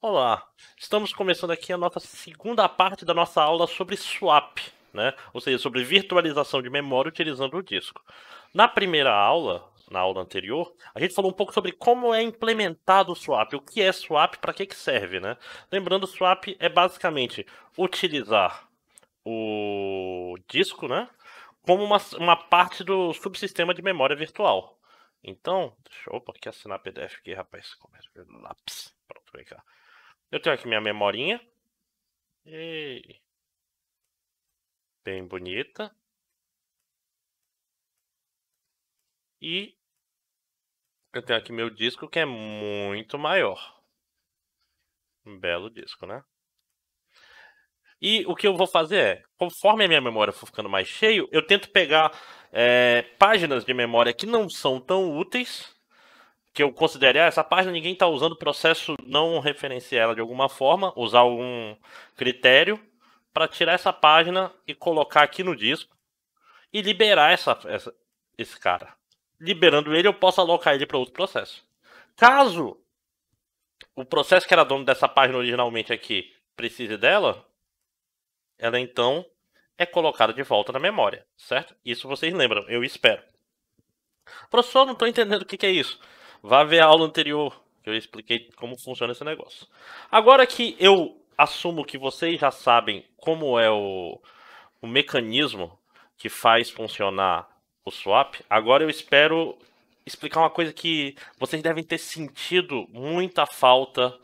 Olá, estamos começando aqui a nossa segunda parte da nossa aula sobre swap, né? ou seja, sobre virtualização de memória utilizando o disco. Na primeira aula, na aula anterior, a gente falou um pouco sobre como é implementado o swap, o que é swap, para que, que serve. Né? Lembrando, swap é basicamente utilizar o disco né? como uma, uma parte do subsistema de memória virtual. Então, deixa eu opa, aqui assinar PDF aqui, rapaz, com é lápis. Pronto, vem cá. Eu tenho aqui minha memorinha. E... Bem bonita. E eu tenho aqui meu disco que é muito maior. Um belo disco, né? E o que eu vou fazer é, conforme a minha memória for ficando mais cheio, eu tento pegar é, páginas de memória que não são tão úteis que eu considerei, ah, essa página ninguém está usando, o processo não referenciar ela de alguma forma, usar algum critério para tirar essa página e colocar aqui no disco e liberar essa, essa esse cara. Liberando ele, eu posso alocar ele para outro processo. Caso o processo que era dono dessa página originalmente aqui precise dela, ela então é colocada de volta na memória, certo? Isso vocês lembram, eu espero. Professor, não estou entendendo o que, que é isso. Vá ver a aula anterior, que eu expliquei como funciona esse negócio. Agora que eu assumo que vocês já sabem como é o, o mecanismo que faz funcionar o swap, agora eu espero explicar uma coisa que vocês devem ter sentido muita falta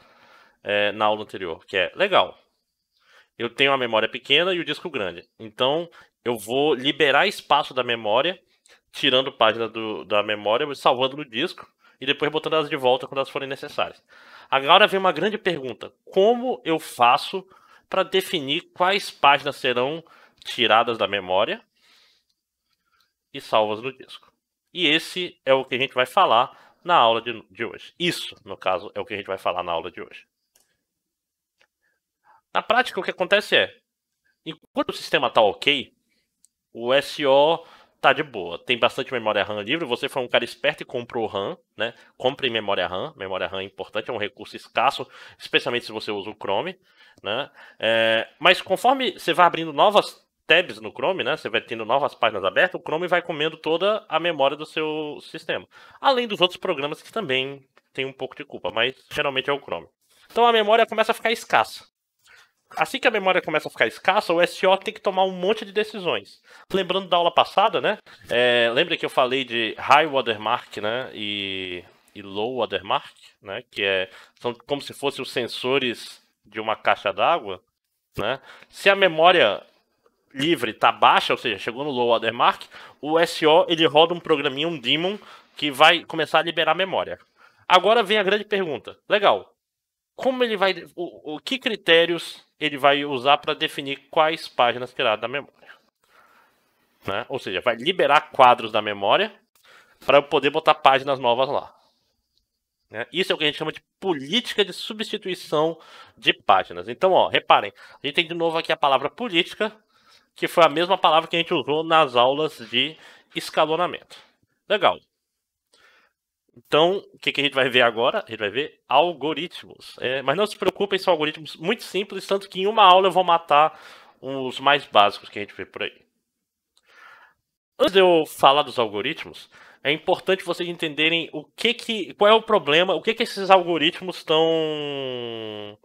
é, na aula anterior, que é legal. Eu tenho a memória pequena e o disco grande. Então, eu vou liberar espaço da memória, tirando página do, da memória, salvando no disco e depois botando elas de volta quando elas forem necessárias. Agora vem uma grande pergunta: como eu faço para definir quais páginas serão tiradas da memória e salvas no disco? E esse é o que a gente vai falar na aula de, de hoje. Isso, no caso, é o que a gente vai falar na aula de hoje. Na prática, o que acontece é, enquanto o sistema está ok, o SO tá de boa. Tem bastante memória RAM livre. Você foi um cara esperto e comprou RAM, né? Compre memória RAM. Memória RAM é importante, é um recurso escasso, especialmente se você usa o Chrome, né? É, mas conforme você vai abrindo novas tabs no Chrome, né? Você vai tendo novas páginas abertas, o Chrome vai comendo toda a memória do seu sistema. Além dos outros programas que também tem um pouco de culpa, mas geralmente é o Chrome. Então a memória começa a ficar escassa assim que a memória começa a ficar escassa, o SO tem que tomar um monte de decisões. Lembrando da aula passada, né? É, lembra que eu falei de high watermark, né? E, e low watermark, né? Que é, são como se fossem os sensores de uma caixa d'água, né? Se a memória livre está baixa, ou seja, chegou no low watermark, o SO ele roda um programinha, um daemon, que vai começar a liberar memória. Agora vem a grande pergunta. Legal. Como ele vai. O, o que critérios ele vai usar para definir quais páginas tirar da memória. Né? Ou seja, vai liberar quadros da memória para eu poder botar páginas novas lá. Né? Isso é o que a gente chama de política de substituição de páginas. Então, ó, reparem, a gente tem de novo aqui a palavra política, que foi a mesma palavra que a gente usou nas aulas de escalonamento. Legal. Então, o que, que a gente vai ver agora? A gente vai ver algoritmos. É, mas não se preocupem, são algoritmos muito simples, tanto que em uma aula eu vou matar os mais básicos que a gente vê por aí. Antes de eu falar dos algoritmos, é importante vocês entenderem o que que, qual é o problema, o que que esses algoritmos estão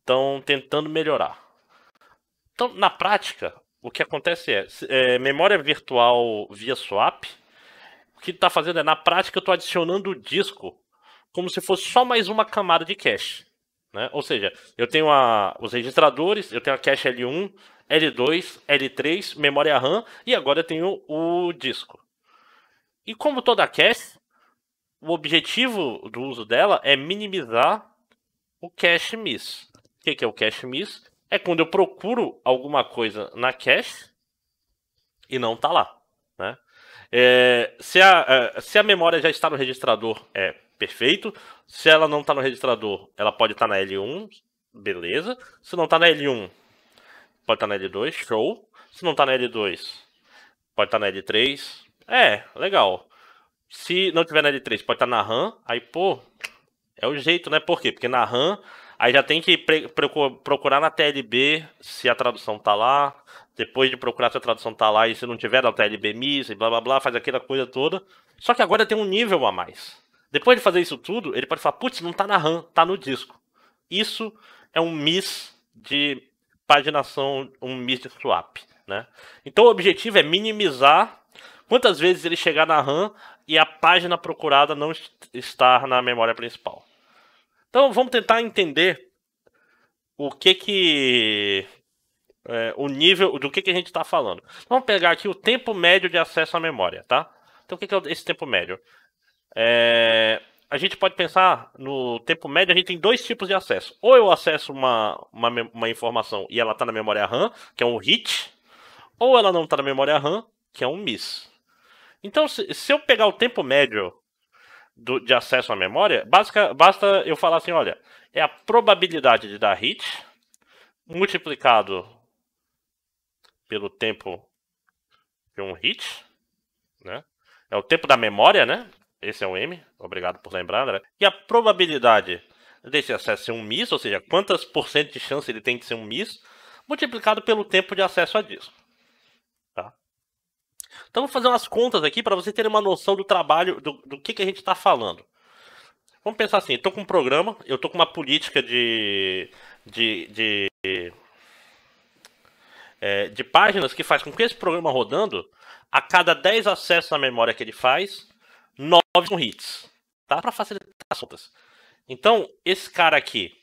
estão tentando melhorar. Então, na prática, o que acontece é, é memória virtual via swap, que está fazendo é, na prática, eu estou adicionando o disco como se fosse só mais uma camada de cache. Né? Ou seja, eu tenho a, os registradores, eu tenho a cache L1, L2, L3, memória RAM e agora eu tenho o disco. E como toda cache, o objetivo do uso dela é minimizar o cache miss. O que é o cache miss? É quando eu procuro alguma coisa na cache e não está lá. É, se, a, é, se a memória já está no registrador, é perfeito. Se ela não está no registrador, ela pode estar tá na L1, beleza. Se não está na L1, pode estar tá na L2, tá show. Se não está na L2, pode estar tá na L3. Tá é, legal. Se não tiver na L3, pode estar tá na RAM. Aí, pô, é o jeito, né? Por quê? Porque na RAM, aí já tem que procurar na TLB se a tradução está lá depois de procurar se a tradução tá lá e se não tiver, dá TLBMIS e blá blá blá, faz aquela coisa toda. Só que agora tem um nível a mais. Depois de fazer isso tudo, ele pode falar, putz, não tá na RAM, tá no disco. Isso é um miss de paginação, um miss de swap, né? Então o objetivo é minimizar quantas vezes ele chegar na RAM e a página procurada não estar na memória principal. Então vamos tentar entender o que que é, o nível do que, que a gente está falando. Vamos pegar aqui o tempo médio de acesso à memória, tá? Então, o que, que é esse tempo médio? É, a gente pode pensar no tempo médio, a gente tem dois tipos de acesso. Ou eu acesso uma, uma, uma informação e ela está na memória RAM, que é um hit, ou ela não está na memória RAM, que é um miss. Então, se, se eu pegar o tempo médio do, de acesso à memória, basica, basta eu falar assim: olha, é a probabilidade de dar hit multiplicado pelo tempo de um hit, né? É o tempo da memória, né? Esse é o M, obrigado por lembrar, E a probabilidade desse acesso ser um miss, ou seja, quantas por cento de chance ele tem de ser um miss, multiplicado pelo tempo de acesso a disco. Tá? Então, vou fazer umas contas aqui para você ter uma noção do trabalho, do, do que, que a gente está falando. Vamos pensar assim, estou com um programa, eu estou com uma política de, de, de é, de páginas que faz com que esse programa rodando, a cada 10 acessos na memória que ele faz, 9 são hits. Tá? Para facilitar as contas. Então, esse cara aqui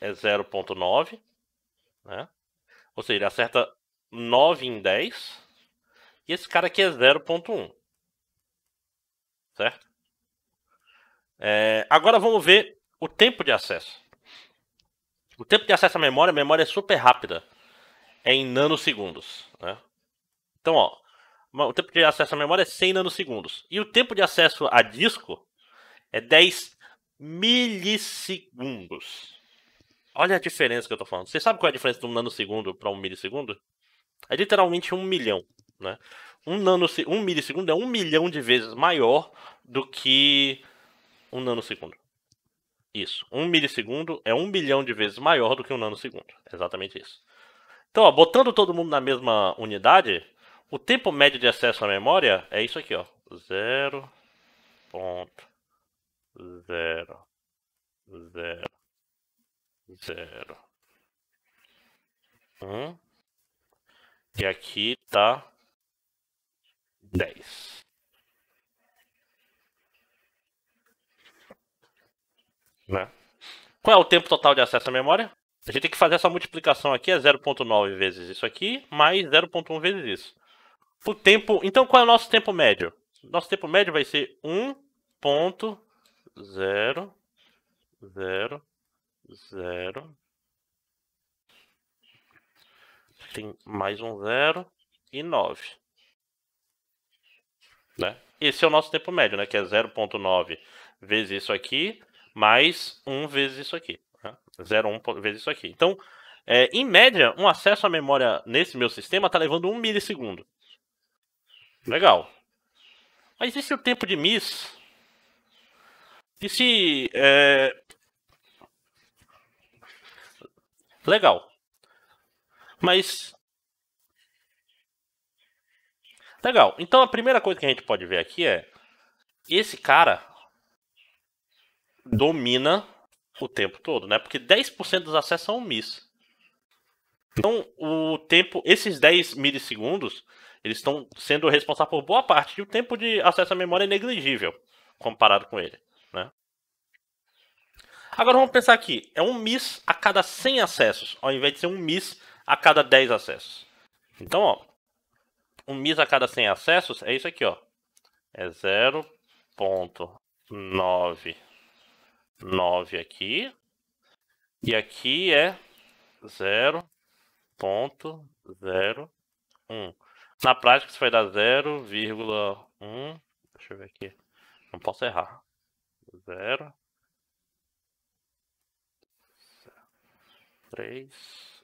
é 0.9, né? ou seja, ele acerta 9 em 10. E esse cara aqui é 0.1. Certo? É, agora vamos ver o tempo de acesso. O tempo de acesso à memória, a memória é super rápida é em nanosegundos. Né? Então, ó, o tempo de acesso à memória é 100 nanosegundos. E o tempo de acesso a disco é 10 milissegundos. Olha a diferença que eu tô falando. Você sabe qual é a diferença de um nanosegundo para um milissegundo? É literalmente um milhão. Né? Um, nanose... um milissegundo é um milhão de vezes maior do que um nanosegundo. Isso. Um milissegundo é um milhão de vezes maior do que um nanosegundo. É exatamente isso. Então, ó, botando todo mundo na mesma unidade, o tempo médio de acesso à memória é isso aqui, ó. 0.0 0 hum? e aqui tá 10. Né? Qual é o tempo total de acesso à memória? A gente tem que fazer essa multiplicação aqui, é 0.9 vezes isso aqui, mais 0.1 vezes isso. O tempo. Então, qual é o nosso tempo médio? Nosso tempo médio vai ser 1.000 tem mais um zero e 9. Né? Esse é o nosso tempo médio, né? Que é 0.9 vezes isso aqui, mais 1 vezes isso aqui. 0,1 vezes isso aqui. Então, é, em média, um acesso à memória nesse meu sistema está levando 1 milissegundo. Legal. Mas e se o tempo de miss E se. É... Legal. Mas. Legal. Então a primeira coisa que a gente pode ver aqui é. Esse cara domina o tempo todo, né? Porque 10% dos acessos são miss. Então, o tempo, esses 10 milissegundos, eles estão sendo responsáveis por boa parte. E o tempo de acesso à memória é negligível comparado com ele. Né? Agora vamos pensar aqui: é um miss a cada 100 acessos, ao invés de ser um miss a cada 10 acessos. Então, ó, um miss a cada 100 acessos é isso aqui: ó, é 0.9 9 aqui. E aqui é 0.01. Na prática, isso vai dar 0,1. Deixa eu ver aqui. Não posso errar. 0. 3,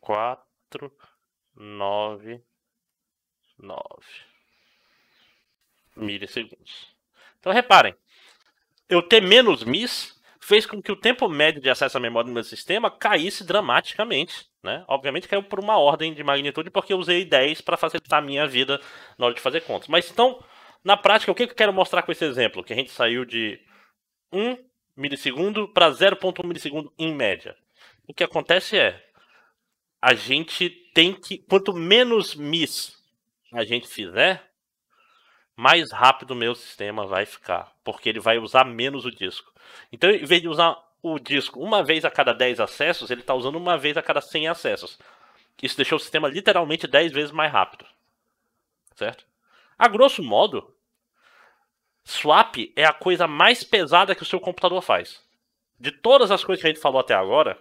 4, 9, 9 milissegundos. Então reparem, eu ter menos MIS fez com que o tempo médio de acesso à memória do meu sistema caísse dramaticamente. Né? Obviamente caiu por uma ordem de magnitude, porque eu usei 10 para facilitar a minha vida na hora de fazer contas. Mas então, na prática, o que eu quero mostrar com esse exemplo? Que a gente saiu de 1 milissegundo para 0,1 milissegundo em média. O que acontece é, a gente tem que, quanto menos MIS a gente fizer, mais rápido o meu sistema vai ficar, porque ele vai usar menos o disco. Então, em vez de usar o disco uma vez a cada 10 acessos, ele está usando uma vez a cada 100 acessos. Isso deixou o sistema literalmente 10 vezes mais rápido. Certo? A grosso modo, swap é a coisa mais pesada que o seu computador faz. De todas as coisas que a gente falou até agora,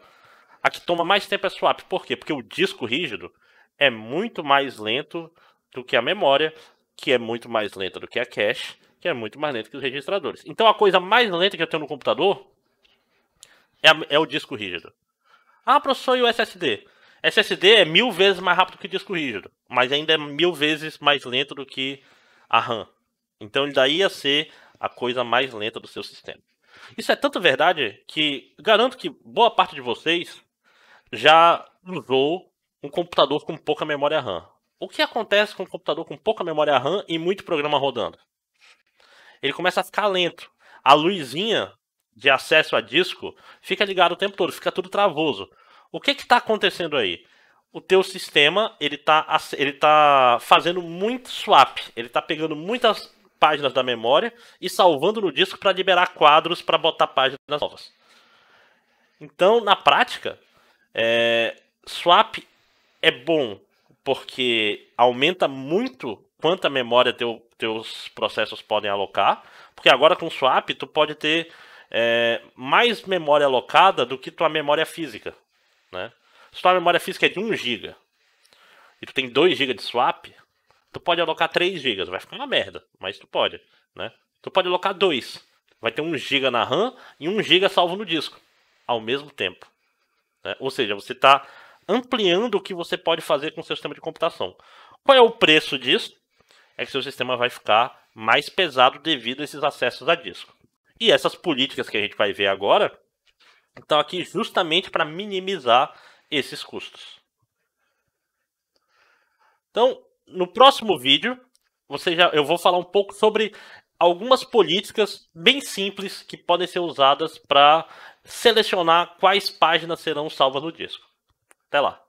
a que toma mais tempo é swap. Por quê? Porque o disco rígido é muito mais lento do que a memória, que é muito mais lenta do que a cache, que é muito mais lenta que os registradores. Então a coisa mais lenta que eu tenho no computador é, é o disco rígido. Ah, professor, e o SSD? SSD é mil vezes mais rápido que disco rígido, mas ainda é mil vezes mais lento do que a RAM. Então ele daí ia ser a coisa mais lenta do seu sistema. Isso é tanto verdade que garanto que boa parte de vocês já usou um computador com pouca memória RAM. O que acontece com um computador com pouca memória RAM e muito programa rodando? Ele começa a ficar lento. A luzinha de acesso a disco fica ligada o tempo todo, fica tudo travoso. O que está acontecendo aí? O teu sistema ele está ele tá fazendo muito swap, ele está pegando muitas páginas da memória e salvando no disco para liberar quadros para botar páginas novas. Então, na prática, é, swap é bom porque aumenta muito quanta memória teu, teus processos podem alocar, porque agora com swap tu pode ter é, mais memória alocada do que tua memória física, né? Se tua memória física é de 1 GB e tu tem 2 GB de swap, tu pode alocar 3 GB, vai ficar uma merda, mas tu pode, né? Tu pode alocar 2, vai ter 1 GB na RAM e 1 GB salvo no disco ao mesmo tempo. Né? Ou seja, você está ampliando o que você pode fazer com o seu sistema de computação. Qual é o preço disso? É que seu sistema vai ficar mais pesado devido a esses acessos a disco. E essas políticas que a gente vai ver agora estão aqui justamente para minimizar esses custos. Então, no próximo vídeo, você já, eu vou falar um pouco sobre algumas políticas bem simples que podem ser usadas para selecionar quais páginas serão salvas no disco. Até lá!